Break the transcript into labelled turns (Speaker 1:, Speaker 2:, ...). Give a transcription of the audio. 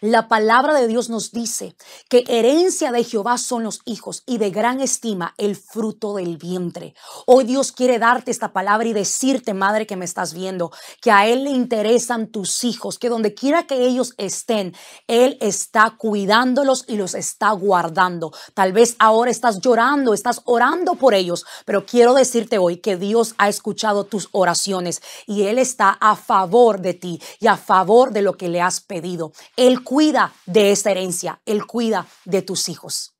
Speaker 1: La palabra de Dios nos dice que herencia de Jehová son los hijos y de gran estima el fruto del vientre. Hoy Dios quiere darte esta palabra y decirte, madre que me estás viendo, que a Él le interesan tus hijos, que donde quiera que ellos estén, Él está cuidándolos y los está guardando. Tal vez ahora estás llorando, estás orando por ellos, pero quiero decirte hoy que Dios ha escuchado tus oraciones y Él está a favor de ti y a favor de lo que le has pedido. Él cuida de esta herencia, Él cuida de tus hijos.